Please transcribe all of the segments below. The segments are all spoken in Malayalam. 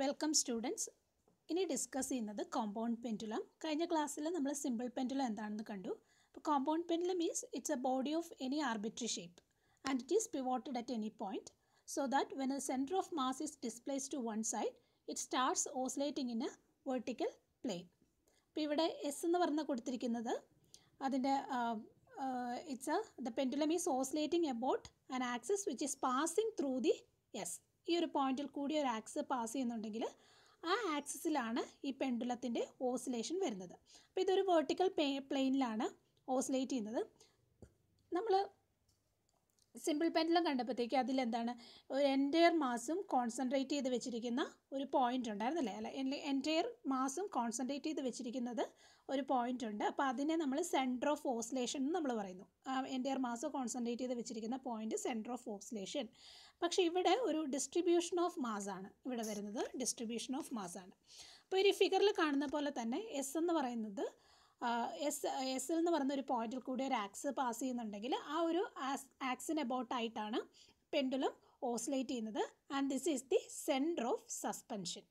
വെൽക്കം സ്റ്റുഡൻസ് ഇനി ഡിസ്കസ് ചെയ്യുന്നത് കോമ്പൗണ്ട് പെൻഡുലം കഴിഞ്ഞ ക്ലാസ്സിൽ നമ്മൾ സിമ്പിൾ പെൻഡുലം എന്താണെന്ന് കണ്ടു അപ്പോൾ compound pendulum means it's a body of any arbitrary shape and it is pivoted at any point so that when a centre of mass is displace to one side it starts oscillating in a vertical plane അപ്പോൾ ഇവിടെ എസ് എന്ന് പറഞ്ഞ കൊടുത്തിരിക്കുന്നത് അതിൻ്റെ it's the pendulum is oscillating about an axis which is passing through the S ഈ ഒരു പോയിന്റിൽ കൂടി ഒരു ആക്സ് പാസ് ചെയ്യുന്നുണ്ടെങ്കിൽ ആ ആക്സിസിലാണ് ഈ പെൻഡുലത്തിൻ്റെ ഓസിലേഷൻ വരുന്നത് അപ്പോൾ ഇതൊരു വേർട്ടിക്കൽ പേ പ്ലെയിനിലാണ് ഓസിലേറ്റ് ചെയ്യുന്നത് നമ്മൾ സിമ്പിൾ പെൻഡുലം കണ്ടപ്പോഴത്തേക്ക് അതിലെന്താണ് ഒരു എൻറ്റയർ മാസും കോൺസെൻട്രേറ്റ് ചെയ്ത് വെച്ചിരിക്കുന്ന ഒരു പോയിൻ്റ് ഉണ്ടായിരുന്നല്ലേ അല്ല എൻറ്റയർ മാസും കോൺസെൻട്രേറ്റ് ചെയ്ത് വെച്ചിരിക്കുന്നത് ഒരു പോയിൻ്റ് ഉണ്ട് അപ്പോൾ അതിനെ നമ്മൾ സെൻറ്റർ ഓഫ് ഓസിലേഷൻ എന്ന് നമ്മൾ പറയുന്നു എൻറ്റയർ മാസ് കോൺസെൻട്രേറ്റ് ചെയ്ത് വെച്ചിരിക്കുന്ന പോയിൻ്റ് സെൻറ്റർ ഓഫ് ഓസിലേഷൻ പക്ഷേ ഇവിടെ ഒരു ഡിസ്ട്രിബ്യൂഷൻ ഓഫ് മാസ് ആണ് ഇവിടെ വരുന്നത് ഡിസ്ട്രിബ്യൂഷൻ ഓഫ് മാസ് ആണ് അപ്പോൾ ഒരു ഫിഗറിൽ കാണുന്ന പോലെ തന്നെ എസ് എന്ന് പറയുന്നത് എസ് എസ് എന്ന് പറയുന്ന ഒരു പോയിന്റിൽ കൂടി ഒരു ആക്സ് പാസ് ചെയ്യുന്നുണ്ടെങ്കിൽ ആ ഒരു ആക്സിന് എബൌട്ടായിട്ടാണ് പെൻഡുലം ഓസിലേറ്റ് ചെയ്യുന്നത് and this is the centre of suspension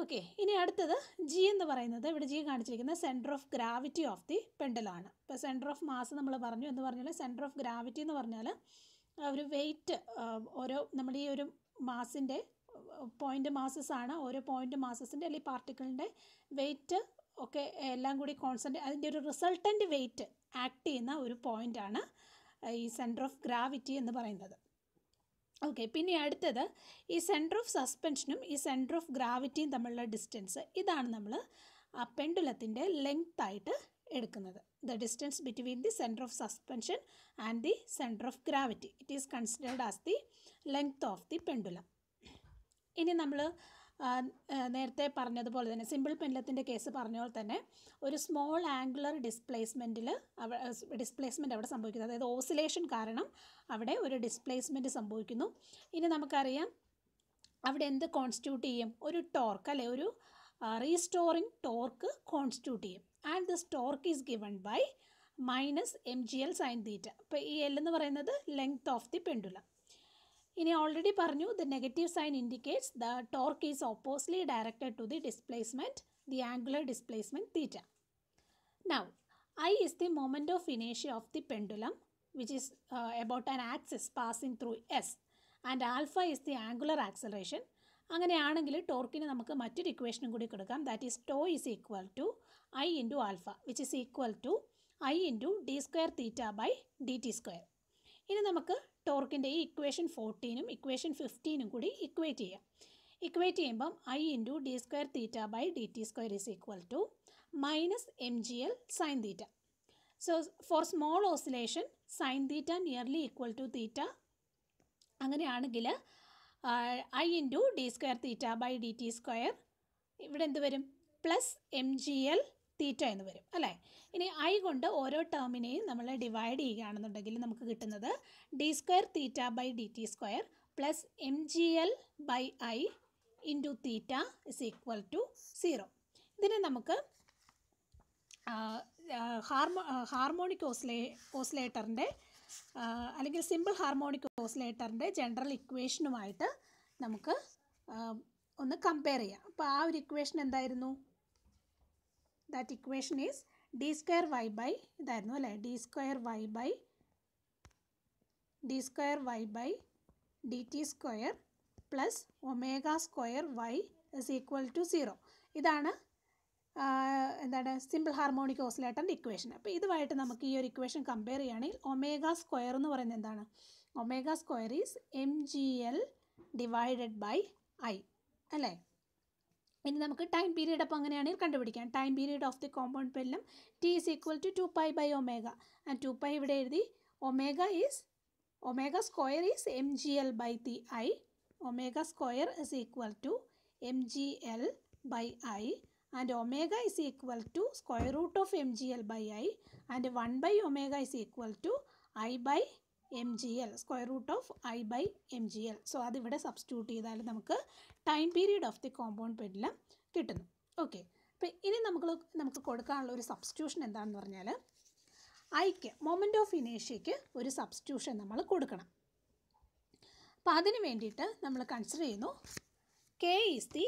okay ഇനി അടുത്തത് ജി എന്ന് പറയുന്നത് ഇവിടെ ജി കാണിച്ചിരിക്കുന്ന centre of gravity of the പെൻഡലാണ് ഇപ്പോൾ സെൻറ്റർ ഓഫ് മാസ് നമ്മൾ പറഞ്ഞു എന്ന് പറഞ്ഞാൽ സെൻറ്റർ ഓഫ് ഗ്രാവിറ്റി എന്ന് പറഞ്ഞാൽ ഒരു വെയ്റ്റ് ഓരോ നമ്മുടെ ഈ ഒരു മാസിൻ്റെ പോയിൻ്റ് മാസസ് ആണ് ഓരോ പോയിൻ്റ് മാസസിൻ്റെ അല്ലെങ്കിൽ പാർട്ടിക്കിളിൻ്റെ വെയ്റ്റ് ഒക്കെ എല്ലാം കൂടി കോൺസെൻറ്റ് അതിൻ്റെ ഒരു റിസൾട്ടൻ്റ് വെയ്റ്റ് ആക്ട് ചെയ്യുന്ന ഒരു പോയിൻ്റാണ് ഈ സെൻറ്റർ ഓഫ് ഗ്രാവിറ്റി എന്ന് പറയുന്നത് ഓക്കെ പിന്നെ അടുത്തത് ഈ സെൻറ്റർ ഓഫ് സസ്പെൻഷനും ഈ സെൻറ്റർ ഓഫ് ഗ്രാവിറ്റിയും തമ്മിലുള്ള ഡിസ്റ്റൻസ് ഇതാണ് നമ്മൾ ആ പെൻഡുലത്തിൻ്റെ ലെങ്ത് ആയിട്ട് എടുക്കുന്നത് the distance between the center of suspension and the center of gravity. It is considered as the length of the pendulum. ഇനി നമ്മൾ നേരത്തെ പറഞ്ഞതുപോലെ തന്നെ സിമ്പിൾ പെൻലത്തിൻ്റെ കേസ് പറഞ്ഞ പോലെ തന്നെ ഒരു സ്മോൾ ആംഗുലർ ഡിസ്പ്ലേസ്മെൻറ്റിൽ ഡിസ്പ്ലേസ്മെൻ്റ് അവിടെ സംഭവിക്കുന്നത് അതായത് ഓസിലേഷൻ കാരണം അവിടെ ഒരു ഡിസ്പ്ലേസ്മെൻറ്റ് സംഭവിക്കുന്നു ഇനി നമുക്കറിയാം അവിടെ എന്ത് കോൺസ്റ്റിറ്റ്യൂട്ട് ചെയ്യും ഒരു ടോർക്ക് അല്ലെ ഒരു റീസ്റ്റോറിങ് ടോർക്ക് കോൺസ്റ്റിറ്റ്യൂട്ട് ചെയ്യും and the torque is given by minus M G L sine theta അപ്പോൾ ഈ എൽ എന്ന് പറയുന്നത് ലെങ്ത് ഓഫ് ദി പെൻഡുല ഇനി ഓൾറെഡി പറഞ്ഞു the negative sign indicates the torque is oppositely directed to the displacement the angular displacement theta now I is the moment of ഇനേഷ്യ of the pendulum which is about an axis axis through S and alpha is the angular acceleration അങ്ങനെയാണെങ്കിൽ ടോർക്കിന് നമുക്ക് മറ്റൊരു ഇക്വേഷനും കൂടി കൊടുക്കാം that is tau is equal to I into alpha which is equal to I into d square theta by d t square ഇനി നമുക്ക് ടോർക്കിൻ്റെ ഈ ഇക്വേഷൻ ഫോർട്ടീനും ഇക്വേഷൻ ഫിഫ്റ്റീനും കൂടി ഇക്വേറ്റ് ചെയ്യാം ഇക്വേറ്റ് ചെയ്യുമ്പം I into d square theta by d t square is equal to minus M G L sine theta so for small oscillation sine theta nearly equal to theta അങ്ങനെയാണെങ്കിൽ I into d square theta by d t square ഇവിടെ എന്ത് വരും plus M G L theta എന്ന് വരും അല്ലേ ഇനി ഐ കൊണ്ട് ഓരോ ടേമിനെയും നമ്മൾ ഡിവൈഡ് ചെയ്യുകയാണെന്നുണ്ടെങ്കിൽ നമുക്ക് കിട്ടുന്നത് d square theta by d t square plus M G L by I into theta is equal to zero ഇതിനെ നമുക്ക് ഹാർമോ ഹാർമോണിക് ഓസ്ലേ ഓസ്ലേറ്ററിൻ്റെ അല്ലെങ്കിൽ സിമ്പിൾ ഹാർമോണിക് ഓസ്ലേറ്ററിൻ്റെ ജനറൽ ഇക്വേഷനുമായിട്ട് നമുക്ക് ഒന്ന് കമ്പയർ ചെയ്യാം അപ്പോൾ ആ ഒരു ഇക്വേഷൻ എന്തായിരുന്നു that equation is d square y by ഇതായിരുന്നു അല്ലേ d square y by d square y by d t square plus omega square y is equal to zero ഇതാണ് എന്താണ് സിമ്പിൾ ഹാർമോണിക് ഓസിലേറ്ററിൻ്റെ ഇക്വേഷൻ അപ്പോൾ ഇതുമായിട്ട് നമുക്ക് ഈ ഒരു ഇക്വേഷൻ കമ്പയർ ചെയ്യുകയാണെങ്കിൽ ഒമേഗ സ്ക്വയർ എന്ന് പറയുന്നത് എന്താണ് omega square is M G L divided by I അല്ലേ ഇനി നമുക്ക് ടൈം പീരീഡ് അപ്പോൾ അങ്ങനെയാണെങ്കിൽ കണ്ടുപിടിക്കാം time period of the compound pendulum T is equal to two pi by omega and two pi ഇവിടെ എഴുതി omega is omega square is M G L by the I omega square is equal to M G L by I and omega is equal to square root of M G L by I and one by omega is equal to I by M G L square root of I by M G L so അതിവിടെ സബ്സ്റ്റിറ്റ്യൂട്ട് ചെയ്താൽ നമുക്ക് time period of the compound pendulum കിട്ടുന്നു ഓക്കെ അപ്പം ഇനി നമുക്ക് നമുക്ക് കൊടുക്കാനുള്ള ഒരു സബ്സ്റ്റിറ്റ്യൂഷൻ എന്താണെന്ന് പറഞ്ഞാൽ ഐക്ക് മൊമെൻറ്റ് ഓഫ് ഇനേഷ്യയ്ക്ക് ഒരു സബ്സ്റ്റിറ്റ്യൂഷൻ നമ്മൾ കൊടുക്കണം അപ്പം അതിന് വേണ്ടിയിട്ട് നമ്മൾ കൺസിഡർ ചെയ്യുന്നു K is the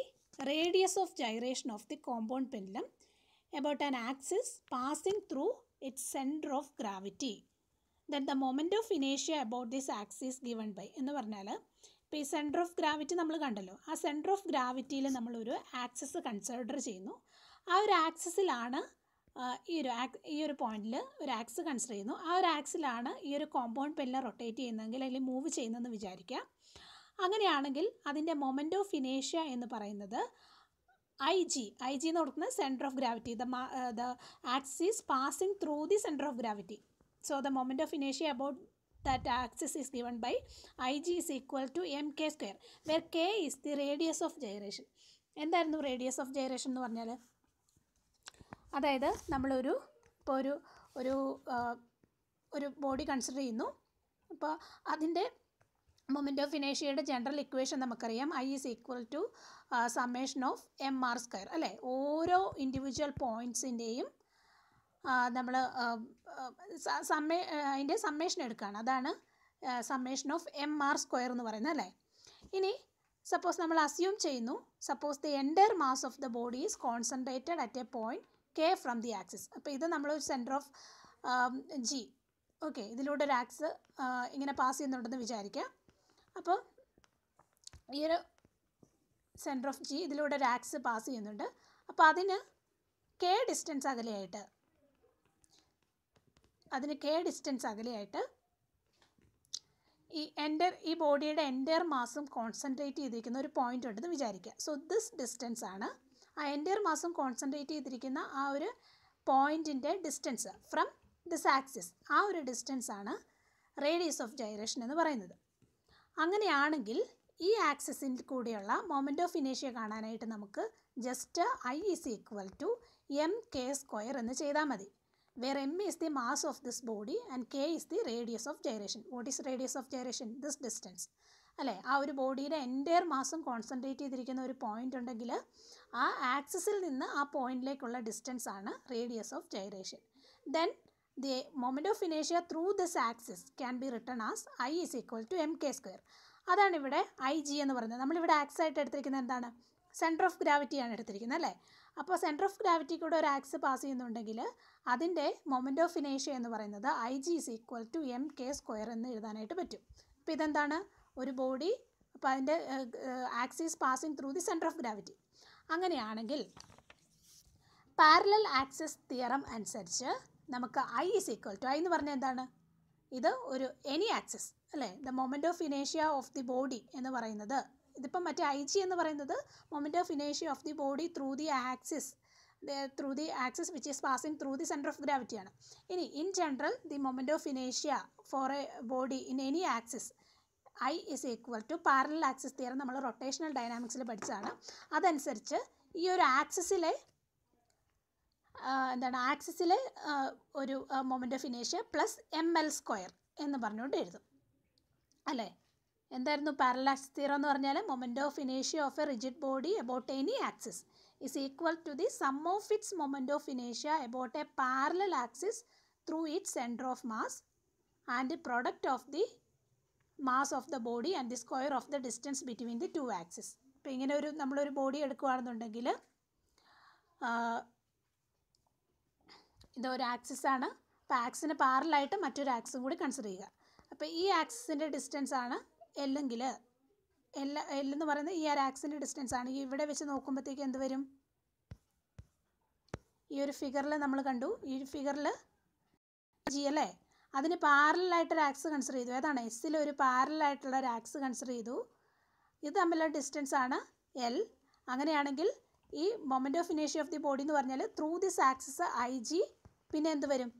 radius of gyration of the compound pendulum about an axis passing through its centre of gravity that the moment of ഇനേഷ്യ about this axis given by എന്ന് പറഞ്ഞാൽ ഇപ്പോൾ ഈ സെൻറ്റർ ഓഫ് ഗ്രാവിറ്റി നമ്മൾ കണ്ടല്ലോ ആ സെൻറ്റർ ഓഫ് ഗ്രാവിറ്റിയിൽ നമ്മളൊരു ആക്സിസ് കൺസിഡർ ചെയ്യുന്നു ആ ഒരു ആക്സസിലാണ് ഈ ഒരു ഈ ഒരു പോയിന്റിൽ ഒരു ആക്സ് കൺസിഡർ ചെയ്യുന്നു ആ ഒരു ആക്സിലാണ് ഈ ഒരു കോമ്പൗണ്ട് പെല്ല റൊട്ടേറ്റ് ചെയ്യുന്നതെങ്കിൽ അല്ലെങ്കിൽ മൂവ് ചെയ്യുന്നതെന്ന് വിചാരിക്കുക അങ്ങനെയാണെങ്കിൽ അതിൻ്റെ മൊമെൻ്റ് ഓഫ് ഇനേഷ്യ എന്ന് പറയുന്നത് ഐ ജി ഐ ജി എന്ന് കൊടുക്കുന്നത് centre of gravity the the axis passing through the centre of gravity So the moment of inertia about that axis is given by IG is equal to mk square, where k is the radius of gyration. എന്തായിരുന്നു റേഡിയസ് ഓഫ് ജയറേഷൻ എന്ന് പറഞ്ഞാൽ അതായത് നമ്മളൊരു ഇപ്പോൾ ഒരു ഒരു ഒരു ബോഡി കൺസിഡർ ചെയ്യുന്നു അപ്പോൾ അതിൻ്റെ മൊമെൻ്റ് ഓഫ് ഇനേഷ്യയുടെ ജനറൽ ഇക്വേഷൻ നമുക്കറിയാം I is equal to summation of M R square അല്ലേ ഓരോ ഇൻഡിവിജ്വൽ പോയിൻറ്റ്സിൻ്റെയും നമ്മൾ സമ്മേ അതിൻ്റെ സമ്മേഷൻ എടുക്കുകയാണ് അതാണ് summation of M R square എന്ന് പറയുന്നത് അല്ലേ ഇനി സപ്പോസ് നമ്മൾ അസ്യൂം ചെയ്യുന്നു suppose the entire mass of the body is concentrated at a point K from the axis അപ്പോൾ ഇത് നമ്മളൊരു സെൻറ്റർ ഓഫ് ജി ഓക്കെ ഇതിലൂടെ ഒരു ആക്സ് ഇങ്ങനെ പാസ് ചെയ്യുന്നുണ്ടെന്ന് വിചാരിക്കാം അപ്പോൾ ഈ ഒരു സെൻറ്റർ ഓഫ് ജി ഇതിലൂടെ ഒരു ആക്സ് പാസ് ചെയ്യുന്നുണ്ട് അപ്പോൾ അതിന് കെ ഡിസ്റ്റൻസ് അകലെയായിട്ട് അതിന് കെ ഡിസ്റ്റൻസ് അകലെയായിട്ട് ഈ എൻ്റർ ഈ ബോഡിയുടെ എൻ്റയർ മാസം കോൺസെൻട്രേറ്റ് ചെയ്തിരിക്കുന്ന ഒരു പോയിന്റ് ഉണ്ടെന്ന് വിചാരിക്കുക സോ ദിസ് ഡിസ്റ്റൻസ് ആണ് ആ എൻ്റയർ മാസം കോൺസെൻട്രേറ്റ് ചെയ്തിരിക്കുന്ന ആ ഒരു പോയിൻറ്റിൻ്റെ ഡിസ്റ്റൻസ് ഫ്രം ദിസ് ആക്സിസ് ആ ഒരു ഡിസ്റ്റൻസ് ആണ് റേഡിയസ് ഓഫ് ജൈറേഷൻ എന്ന് പറയുന്നത് അങ്ങനെയാണെങ്കിൽ ഈ ആക്സിസിൽ കൂടെയുള്ള മൊമെൻ്റ് ഓഫ് ഇനേഷ്യ കാണാനായിട്ട് നമുക്ക് just I is equal to M K square എന്ന് ചെയ്താൽ മതി where m is the mass of this body and k is the radius of gyration. What is radius of gyration? This distance. അല്ലേ ആ ഒരു ബോഡിയുടെ എൻറ്റയർ മാസം കോൺസെൻട്രേറ്റ് ചെയ്തിരിക്കുന്ന ഒരു പോയിന്റ് ഉണ്ടെങ്കിൽ ആ ആക്സിസിൽ നിന്ന് ആ പോയിന്റിലേക്കുള്ള ഡിസ്റ്റൻസ് ആണ് radius of gyration then the moment of ഇനേഷ്യ through this axis can be written as I is equal to M K square അതാണ് ഇവിടെ ഐ ജി എന്ന് പറയുന്നത് നമ്മളിവിടെ ആക്സ് ആയിട്ട് എടുത്തിരിക്കുന്നത് എന്താണ് സെൻറ്റർ ഓഫ് ഗ്രാവിറ്റിയാണ് എടുത്തിരിക്കുന്നത് അല്ലേ അപ്പോൾ സെൻറ്റർ ഓഫ് ഗ്രാവിറ്റി കൂടെ ഒരു ആക്സ് പാസ് ചെയ്യുന്നുണ്ടെങ്കിൽ അതിൻ്റെ മൊമെൻ്റ് ഓഫ് ഇനേഷ്യ എന്ന് പറയുന്നത് I G is equal to M K square എന്ന് എഴുതാനായിട്ട് പറ്റും അപ്പോൾ ഇതെന്താണ് ഒരു ബോഡി അപ്പോൾ അതിൻ്റെ axis passing through the centre of gravity അങ്ങനെയാണെങ്കിൽ പാരലൽ ആക്സിസ് തിയറം അനുസരിച്ച് നമുക്ക് I is equal to I എന്ന് പറഞ്ഞാൽ എന്താണ് ഇത് ഒരു എനി ആക്സിസ് അല്ലേ ദ മൊമെൻ്റ് ഓഫ് ഇനേഷ്യ ഓഫ് ദി ബോഡി എന്ന് പറയുന്നത് ഇതിപ്പം മറ്റേ ഐ ജി എന്ന് പറയുന്നത് മൊമെൻറ്റ് ഓഫ് ഇനേഷ്യ of the body through the axis through the axis which is passing through the centre of ഗ്രാവിറ്റിയാണ് ഇനി in general the moment of ഇനേഷ്യ for a body in any axis I is equal to parallel axis theorem നമ്മൾ റൊട്ടേഷണൽ ഡയനാമിക്സിൽ പഠിച്ചതാണ് അതനുസരിച്ച് ഈ ഒരു ആക്സിസിലെ എന്താണ് ആക്സിസിലെ ഒരു മൊമെൻ്റ് ഓഫ് ഇനേഷ്യ പ്ലസ് എം എൽ സ്ക്വയർ എന്ന് പറഞ്ഞുകൊണ്ട് എഴുതും അല്ലേ എന്തായിരുന്നു പാരലാക്സ് തിയറം എന്ന് പറഞ്ഞാൽ മൊമെൻറ്റ് ഓഫ് ഇനേഷ്യ of a rigid body about any axis is equal to the sum of its moment of ഇനേഷ്യ about a parallel axis through it centre of mass and product of the mass of the body and the square of the distance between the two axis ഇപ്പോൾ ഇങ്ങനെ ഒരു നമ്മളൊരു ബോഡി എടുക്കുകയാണെന്നുണ്ടെങ്കിൽ ഇതൊരു ആക്സിസാണ് അപ്പോൾ ആക്സിന് പാരലായിട്ട് മറ്റൊരു ആക്സും കൂടി കൺസിഡർ ചെയ്യുക അപ്പോൾ ഈ ആക്സിസിൻ്റെ ഡിസ്റ്റൻസ് ആണ് എല്ലെങ്കിൽ എല്ല എല്ലെന്ന് പറയുന്നത് ഈ ഒരു ആക്സിൻ്റെ ഡിസ്റ്റൻസ് ആണ് ഇവിടെ വെച്ച് നോക്കുമ്പോഴത്തേക്ക് എന്ത് വരും ഈ ഒരു ഫിഗറിൽ നമ്മൾ കണ്ടു ഈ ഒരു ഫിഗറിൽ ജി അല്ലേ അതിന് ഒരു ആക്സ് കൺസിഡർ ചെയ്തു ഏതാണ് എസ്സിൽ ഒരു പാരലായിട്ടുള്ള ഒരു ആക്സ് കൺസിഡർ ചെയ്തു ഇത് തമ്മിലുള്ള ഡിസ്റ്റൻസ് ആണ് എൽ അങ്ങനെയാണെങ്കിൽ ഈ മൊമെൻ്റ് ഓഫ് ഇനേഷ്യ ഓഫ് ദി ബോഡി എന്ന് പറഞ്ഞാൽ through this axis I G പിന്നെ എന്ത് വരും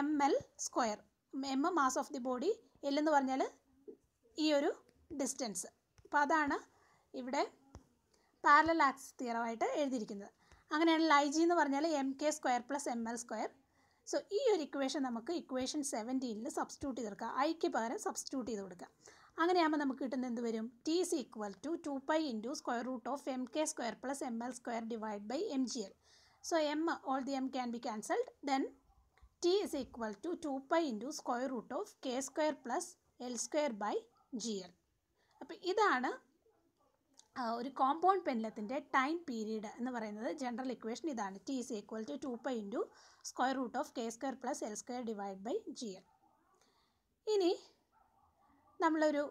M L square M mass of the body L എന്ന് പറഞ്ഞാൽ ഈ ഒരു ഡിസ്റ്റൻസ് അപ്പോൾ അതാണ് ഇവിടെ പാരലൽ ആക്സ് തിയറമായിട്ട് എഴുതിയിരിക്കുന്നത് അങ്ങനെയാണ് ലൈജി എന്ന് പറഞ്ഞാൽ M K square plus M L square so ഈ ഒരു ഇക്വേഷൻ നമുക്ക് ഇക്വേഷൻ സെവൻറ്റീനിൽ സബ്സ്റ്റിറ്റ്യൂട്ട് ചെയ്ത് കൊടുക്കുക ഐക്ക് പകരം സബ്സ്റ്റിറ്റ്യൂട്ട് ചെയ്ത് കൊടുക്കുക അങ്ങനെയാകുമ്പോൾ നമുക്ക് കിട്ടുന്ന എന്ത് വരും T is equal to two pi into square root of M K square plus M L square divide by M G L so M all the M can be cancelled then T is equal to two pi into square root of K square plus L square by ജിയർ അപ്പോൾ ഇതാണ് ഒരു കോമ്പൗണ്ട് പെൻലത്തിൻ്റെ ടൈം പീരീഡ് എന്ന് പറയുന്നത് ജനറൽ ഇക്വേഷൻ ഇതാണ് T is equal to two pi into square root of K square plus L square divide by G L ഇനി നമ്മളൊരു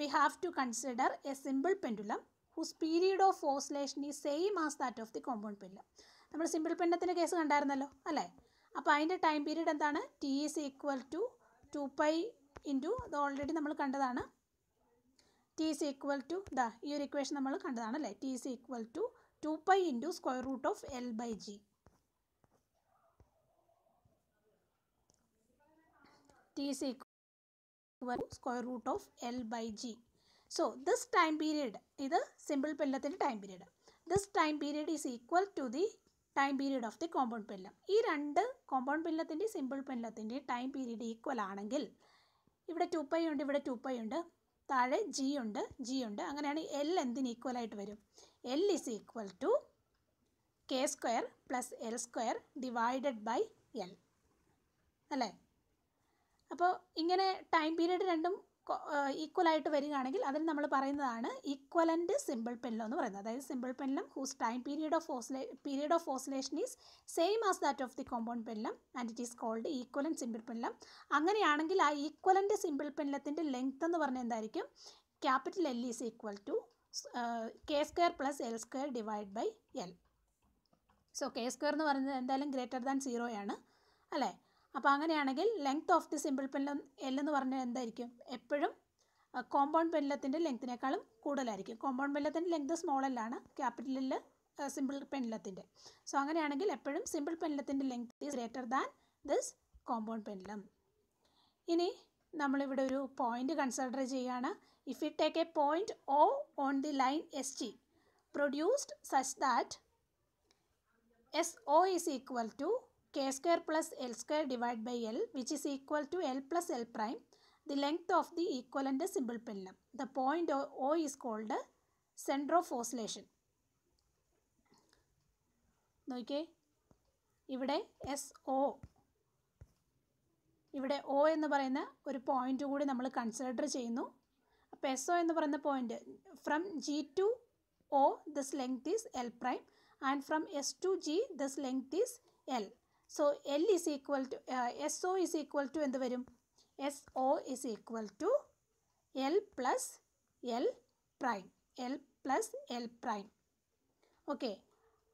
we have to consider a simple pendulum whose period of oscillation ഈ same as that of the compound pendulum നമ്മൾ സിമ്പിൾ പെൻഡത്തിൻ്റെ കേസ് കണ്ടായിരുന്നല്ലോ അല്ലേ അപ്പോൾ അതിൻ്റെ ടൈം പീരീഡ് എന്താണ് T is equal to two pi into ഇത് ഓൾറെഡി നമ്മൾ കണ്ടതാണ് ടി ഇസ് ഈക്വൽ ടു ദാ ഈ ഒരു ഇക്വേഷൻ നമ്മൾ കണ്ടതാണ് അല്ലേ T is equal to two pi into square root of L by G T is equal to square root of L by G so this time period ഇത് സിമ്പിൾ പെല്ലത്തിൻ്റെ time period this time period is equal to the time period of the compound pendulum ഈ രണ്ട് കോമ്പൗണ്ട് പെല്ലത്തിൻ്റെ സിമ്പിൾ പെല്ലത്തിൻ്റെ ടൈം പീരീഡ് ഈക്വൽ ആണെങ്കിൽ ഇവിടെ ടു പൈ ഉണ്ട് ഇവിടെ ടു പൈ ഉണ്ട് താഴെ ജി ഉണ്ട് ജി ഉണ്ട് അങ്ങനെയാണ് എൽ എന്തിന് ഈക്വൽ ആയിട്ട് വരും L is equal to K square plus L square divided by L അല്ലേ അപ്പോൾ ഇങ്ങനെ ടൈം പീരീഡ് രണ്ടും ഈക്വലായിട്ട് വരികയാണെങ്കിൽ അതിൽ നമ്മൾ പറയുന്നതാണ് ഈക്വലൻ്റ് സിമ്പിൾ പെല്ലോ എന്ന് പറയുന്നത് അതായത് simple pendulum whose time period of oscillation period of oscillation is same as that of the compound pendulum and it is called equivalent simple pendulum അങ്ങനെയാണെങ്കിൽ ആ ഈക്വലൻ്റ് സിമ്പിൾ പെൻലത്തിൻ്റെ ലെങ്ത് എന്ന് പറഞ്ഞാൽ എന്തായിരിക്കും capital L is equal to K square plus L square divide by L so K square എന്ന് പറയുന്നത് എന്തായാലും ഗ്രേറ്റർ ദാൻ സീറോയാണ് അല്ലേ അപ്പോൾ അങ്ങനെയാണെങ്കിൽ length of the simple pendulum എന്ന് പറഞ്ഞാൽ എന്തായിരിക്കും എപ്പോഴും കോമ്പൗണ്ട് പെൻലത്തിൻ്റെ ലെങ്ത്തിനേക്കാളും കൂടുതലായിരിക്കും കോമ്പൗണ്ട് പെൻലത്തിൻ്റെ ലെങ്ത് സ്മോൾ എല്ലാണ് ക്യാപിറ്റലിൽ സിമ്പിൾ പെൻലത്തിൻ്റെ സോ അങ്ങനെയാണെങ്കിൽ എപ്പോഴും സിമ്പിൾ പെൻലത്തിൻ്റെ length is greater than this compound pendulum ഇനി നമ്മളിവിടെ ഒരു പോയിൻ്റ് കൺസിഡർ ചെയ്യുകയാണ് if you take a point O on the line S T produced such that S O is equal to k square plus L square divided by L which is equal to L plus L prime the length of the equivalent simple pendulum. The point O, o is called the center of oscillation. നോക്കിയേ ഇവിടെ എസ് ഒ ഇവിടെ ഒ എന്ന് പറയുന്ന ഒരു പോയിൻ്റ് കൂടി നമ്മൾ കൺസിഡർ ചെയ്യുന്നു അപ്പോൾ എസ് ഒ എന്ന് പറയുന്ന point from G to O this length is L prime and from S to G this length is L so L is equal to S O is equal to എന്ത് വരും S O is equal to L plus L prime L plus L prime okay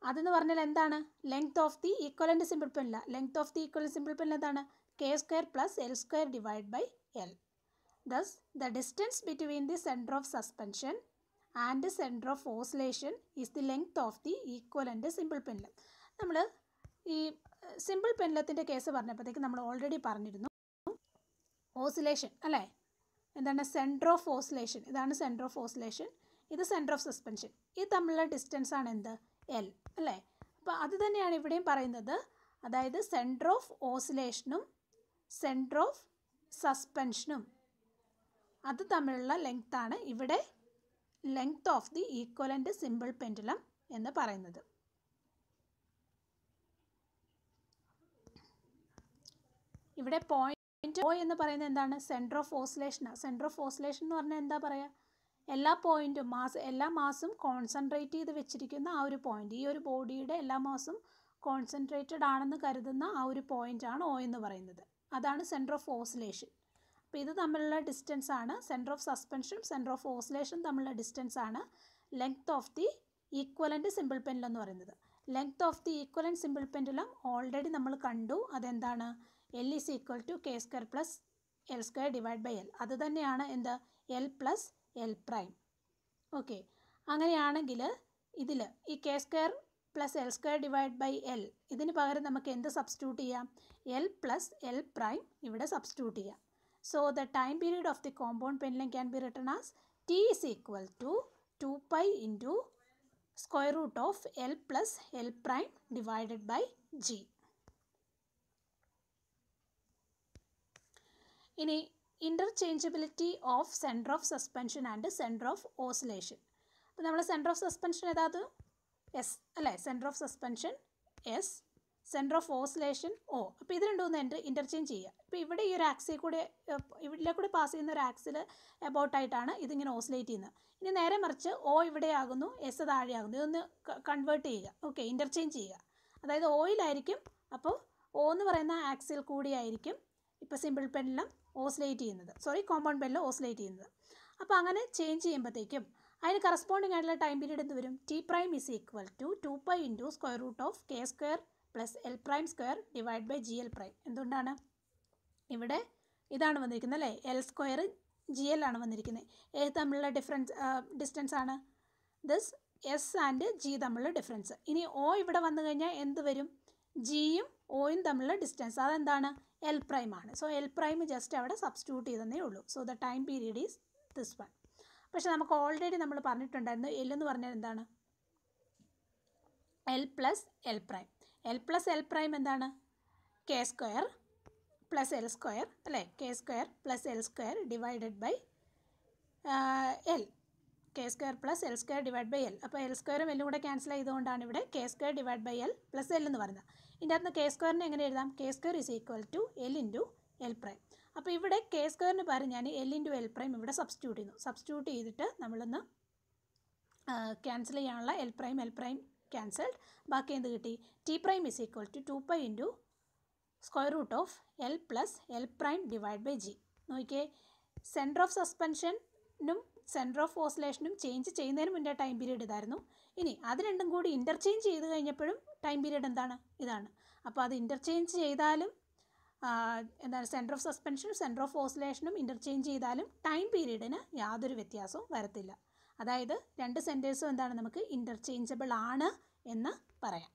അതെന്ന് പറഞ്ഞാൽ എന്താണ് length of the equivalent simple pendulum length of the equivalent simple pendulum എന്താണ് K square plus L square divide by L thus the distance between the centre of suspension and centre of oscillation is the length of the equivalent simple pendulum നമ്മൾ ഈ സിമ്പിൾ പെൻഡലത്തിൻ്റെ കേസ് പറഞ്ഞപ്പോഴത്തേക്ക് നമ്മൾ ഓൾറെഡി പറഞ്ഞിരുന്നു ഓസിലേഷൻ അല്ലേ എന്താണ് സെൻറ്റർ ഓഫ് ഓസിലേഷൻ ഇതാണ് സെൻറ്റർ ഓഫ് ഓസിലേഷൻ ഇത് സെൻറ്റർ ഓഫ് സസ്പെൻഷൻ ഇത് തമ്മിലുള്ള ഡിസ്റ്റൻസ് ആണ് എന്ത് എൽ അല്ലേ അപ്പോൾ അത് തന്നെയാണ് ഇവിടെയും പറയുന്നത് അതായത് സെൻറ്റർ ഓഫ് ഓസിലേഷനും സെൻറ്റർ ഓഫ് സസ്പെൻഷനും അത് തമ്മിലുള്ള ലെങ്ത്താണ് ഇവിടെ length of the equivalent simple pendulum എന്ന് പറയുന്നത് ഇവിടെ പോയിന്റ് ഓ എന്ന് പറയുന്നത് എന്താണ് സെൻറ്റർ ഓഫ് ആണ് സെൻറ്റർ ഓഫ് ഓസിലേഷൻ എന്ന് പറഞ്ഞാൽ എന്താ പറയുക എല്ലാ പോയിന്റും മാസ് എല്ലാ മാസും കോൺസെൻട്രേറ്റ് ചെയ്ത് വെച്ചിരിക്കുന്ന ആ ഒരു പോയിന്റ് ഈ ഒരു ബോഡിയുടെ എല്ലാ മാസും കോൺസെൻട്രേറ്റഡ് ആണെന്ന് കരുതുന്ന ആ ഒരു ആണ് ഓ എന്ന് പറയുന്നത് അതാണ് സെൻറ്റർ ഓഫ് ഓസിലേഷൻ അപ്പോൾ ഇത് തമ്മിലുള്ള ഡിസ്റ്റൻസ് ആണ് centre of suspension centre of oscillation തമ്മിലുള്ള ഡിസ്റ്റൻസ് ആണ് length of the equivalent simple pendulum എന്ന് പറയുന്നത് length of the equivalent simple pendulum already നമ്മൾ കണ്ടു അതെന്താണ് L is equal to K square plus L square divide by L അത് തന്നെയാണ് എന്ത് L plus L prime okay അങ്ങനെയാണെങ്കിൽ ഇതിൽ ഈ K square plus L square divide by L ഇതിന് പകരം നമുക്ക് എന്ത് സബ്സ്റ്റിറ്റ്യൂട്ട് ചെയ്യാം എൽ പ്ലസ് എൽ പ്രൈം ഇവിടെ സബ്സ്റ്റിറ്റ്യൂട്ട് ചെയ്യാം so the time period of the compound pendulum can be written as T is equal to two pi into square root of L plus L prime divided by G ഇനി interchangeability of centre of suspension and centre of oscillation അപ്പോൾ നമ്മൾ സെൻറ്റർ ഓഫ് സസ്പെൻഷൻ ഏതാത് എസ് അല്ലേ centre of suspension S centre of oscillation O അപ്പോൾ ഇത് രണ്ടുമൂന്ന് എൻ്റെ ഇൻ്റർചേഞ്ച് ചെയ്യുക ഇപ്പോൾ ഇവിടെ ഈ ഒരു ആക്സിൽ കൂടെ ഇവിടെ കൂടെ പാസ് ചെയ്യുന്ന ഒരു ആക്സിൽ എബൌട്ടായിട്ടാണ് ഇതിങ്ങനെ ഓസിലേറ്റ് ചെയ്യുന്നത് ഇനി നേരെ മറിച്ച് ഒ ഇവിടെയാകുന്നു എസ് താഴെയാകുന്നു ഇതൊന്ന് കൺവേർട്ട് ചെയ്യുക ഓക്കെ ഇൻ്റർചേഞ്ച് ചെയ്യുക അതായത് ഓയിലായിരിക്കും അപ്പോൾ ഒ എന്ന് പറയുന്ന ആക്സിൽ കൂടിയായിരിക്കും ഇപ്പോൾ സിമ്പിൾ പെണ്ണിലും ഓസിലേറ്റ് ചെയ്യുന്നത് സോറി കോമ്പൗണ്ട് ബെല്ലിൽ ഓസിലേറ്റ് ചെയ്യുന്നത് അപ്പോൾ അങ്ങനെ ചേഞ്ച് ചെയ്യുമ്പോഴത്തേക്കും അതിന് കറസ്പോണ്ടിങ് ആയിട്ടുള്ള ടൈം പീരീഡ് എന്ത് വരും T prime is equal to two pi into square root of K square plus L prime square divide by G L prime എന്തുകൊണ്ടാണ് ഇവിടെ ഇതാണ് വന്നിരിക്കുന്നത് അല്ലേ എൽ സ്ക്വയർ ജി എൽ ആണ് വന്നിരിക്കുന്നത് എ തമ്മിലുള്ള ഡിഫറൻസ് ഡിസ്റ്റൻസ് ആണ് ദിസ് എസ് ആൻഡ് ജി തമ്മിലുള്ള ഡിഫറൻസ് ഇനി ഒ ഇവിടെ വന്നു കഴിഞ്ഞാൽ എന്ത് വരും ജിയും ഒയും തമ്മിലുള്ള ഡിസ്റ്റൻസ് അതെന്താണ് എൽ പ്രൈം ആണ് സോ എൽ പ്രൈം ജസ്റ്റ് അവിടെ സബ്സ്റ്റിറ്റ്യൂട്ട് ചെയ്തെന്നേ ഉള്ളൂ so the time period is this one പക്ഷേ നമുക്ക് ഓൾറെഡി നമ്മൾ പറഞ്ഞിട്ടുണ്ടായിരുന്നു എൽ എന്ന് പറഞ്ഞാൽ എന്താണ് L plus L prime L plus L prime എന്താണ് K square plus L square അല്ലേ K square plus L square divided by L K square plus L square divide by L അപ്പോൾ എൽ സ്ക്വയറും എല്ലും കൂടെ ക്യാൻസൽ ചെയ്തുകൊണ്ടാണ് ഇവിടെ K square divide by L plus L എന്ന് പറയുന്നത് ഇതിൻ്റെ അകത്ത് കെ സ്ക്വയറിനെ എങ്ങനെ എഴുതാം K square is equal to L into L prime അപ്പോൾ ഇവിടെ കെ സ്ക്വയറിന് പകരം ഞാൻ എൽ ഇൻറ്റു എൽ പ്രൈം ഇവിടെ സബ്സ്റ്റിറ്റ്യൂട്ട് ചെയ്യുന്നു സബ്സ്റ്റിറ്റ്യൂട്ട് ചെയ്തിട്ട് നമ്മളൊന്ന് ക്യാൻസൽ ചെയ്യാനുള്ള L prime L prime cancelled ബാക്കി എന്ത് കിട്ടി T prime is equal to two pi into square root of L plus L prime divide by G നോക്കിയേ സെൻറ്റർ ഓഫ് സസ്പെൻഷൻ നും സെൻറ്റർ ഓഫ് ഓസിലേഷനും ചേഞ്ച് ചെയ്യുന്നതിന് മുന്നേ ടൈം പീരീഡ് ഇതായിരുന്നു ഇനി അത് രണ്ടും കൂടി ഇൻ്റർചേഞ്ച് ചെയ്ത് കഴിഞ്ഞപ്പോഴും ടൈം പീരീഡ് എന്താണ് ഇതാണ് അപ്പോൾ അത് ഇൻ്റർചേഞ്ച് ചെയ്താലും എന്താണ് സെൻറ്റർ ഓഫ് സസ്പെൻഷനും സെൻറ്റർ ഓഫ് ഓസിലേഷനും ഇൻ്റർചേഞ്ച് ചെയ്താലും ടൈം പീരീഡിന് യാതൊരു വ്യത്യാസവും വരത്തില്ല അതായത് രണ്ട് സെൻറ്റേഴ്സും എന്താണ് നമുക്ക് ഇൻ്റർചേഞ്ചബിൾ ആണ് എന്ന് പറയാം